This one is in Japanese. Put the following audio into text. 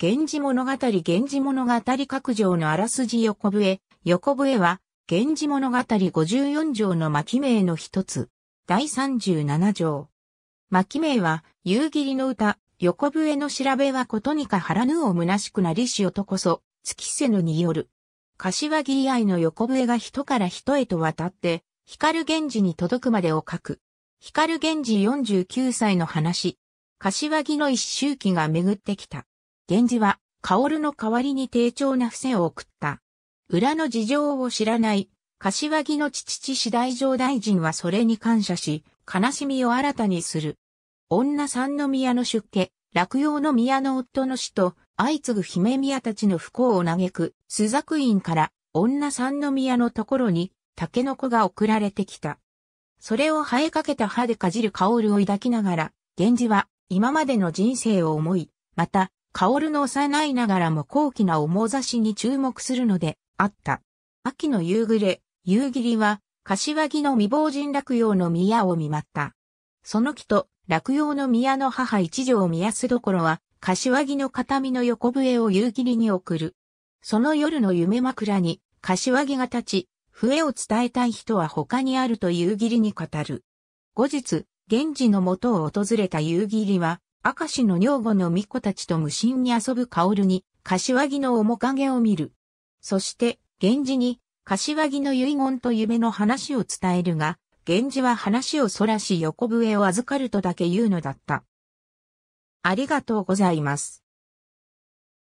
源氏物語源氏物語各条のあらすじ横笛。横笛は、源氏物語54条の巻名の一つ。第37条。巻名は、夕霧の歌、横笛の調べはことにか腹ぬを虚しくなりし男こそ、月瀬のによる。柏木愛の横笛が人から人へと渡って、光源氏に届くまでを書く。光源氏49歳の話。柏木の一周期が巡ってきた。源氏は、薫の代わりに丁重な伏せを送った。裏の事情を知らない、柏木の父父大上大臣はそれに感謝し、悲しみを新たにする。女三宮の出家、落葉の宮の夫の死と、相次ぐ姫宮たちの不幸を嘆く、朱雀院から女三宮のところに、竹の子が送られてきた。それを生えかけた歯でかじる薫を抱きながら、源氏は今までの人生を思い、また薫の幼いながらも高貴な面差しに注目するので、あった。秋の夕暮れ、夕霧は、柏木の未亡人落葉の宮を見舞った。その木と、落葉の宮の母一条宮須どころは、柏木の形見の横笛を夕霧に送る。その夜の夢枕に、柏木が立ち、笛を伝えたい人は他にあると夕霧に語る。後日、源氏の元を訪れた夕霧は、明石の女房の巫女たちと無心に遊ぶ薫に、柏木の面影を見る。そして、源氏に、柏木の遺言と夢の話を伝えるが、源氏は話をそらし横笛を預かるとだけ言うのだった。ありがとうございます。